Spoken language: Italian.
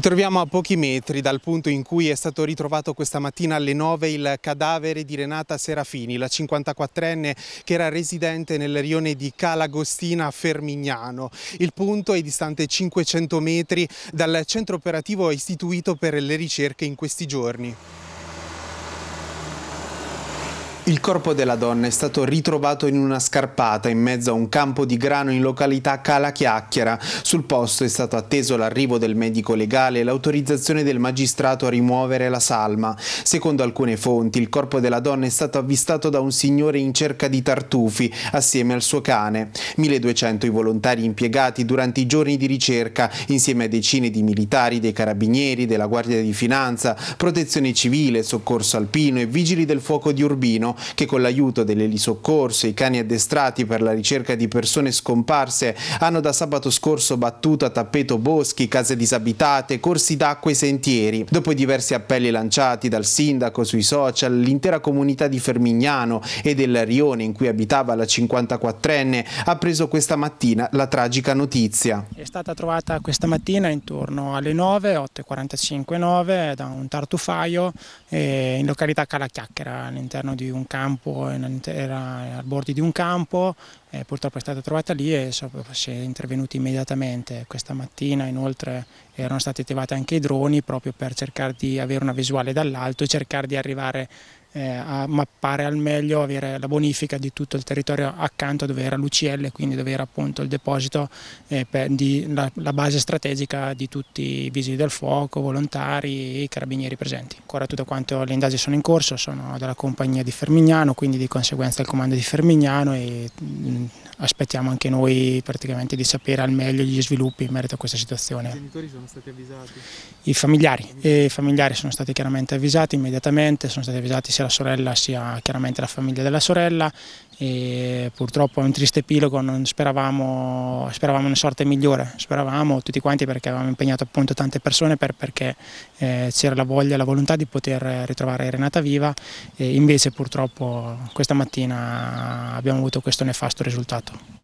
Ci troviamo a pochi metri dal punto in cui è stato ritrovato questa mattina alle 9 il cadavere di Renata Serafini, la 54enne che era residente nel rione di Calagostina a Fermignano. Il punto è distante 500 metri dal centro operativo istituito per le ricerche in questi giorni. Il corpo della donna è stato ritrovato in una scarpata in mezzo a un campo di grano in località Cala Chiacchiera. Sul posto è stato atteso l'arrivo del medico legale e l'autorizzazione del magistrato a rimuovere la salma. Secondo alcune fonti, il corpo della donna è stato avvistato da un signore in cerca di tartufi assieme al suo cane. 1200 i volontari impiegati durante i giorni di ricerca, insieme a decine di militari, dei carabinieri, della Guardia di Finanza, Protezione Civile, Soccorso Alpino e Vigili del Fuoco di Urbino che con l'aiuto dell'elisoccorso e i cani addestrati per la ricerca di persone scomparse hanno da sabato scorso battuto a tappeto boschi, case disabitate, corsi d'acqua e sentieri. Dopo diversi appelli lanciati dal sindaco sui social, l'intera comunità di Fermignano e del rione in cui abitava la 54enne ha preso questa mattina la tragica notizia. È stata trovata questa mattina intorno alle 9, 8.45, 9 da un tartufaio eh, in località Calachiacchera all'interno di un campo, era a bordo di un campo, eh, purtroppo è stata trovata lì e si è intervenuti immediatamente. Questa mattina inoltre erano stati attivati anche i droni proprio per cercare di avere una visuale dall'alto e cercare di arrivare eh, a mappare al meglio, avere la bonifica di tutto il territorio accanto dove era l'UCL, quindi dove era appunto il deposito, eh, per, di, la, la, base strategica di tutti i vigili del fuoco, volontari e i carabinieri presenti. Ancora tutto quanto le indagini sono in corso, sono dalla compagnia di Fermignano, quindi di conseguenza il comando di Fermignano e mh, mm, aspettiamo anche noi praticamente di sapere al meglio gli sviluppi in merito a questa situazione. I genitori sono stati avvisati? I familiari, eh, I familiari sono stati chiaramente avvisati immediatamente, sono stati avvisati sia la sorella sia chiaramente la famiglia della sorella e purtroppo è un triste epilogo, non speravamo, speravamo una sorte migliore, speravamo tutti quanti perché avevamo impegnato appunto tante persone per, perché eh, c'era la voglia e la volontà di poter ritrovare Renata viva e invece purtroppo questa mattina abbiamo avuto questo nefasto risultato.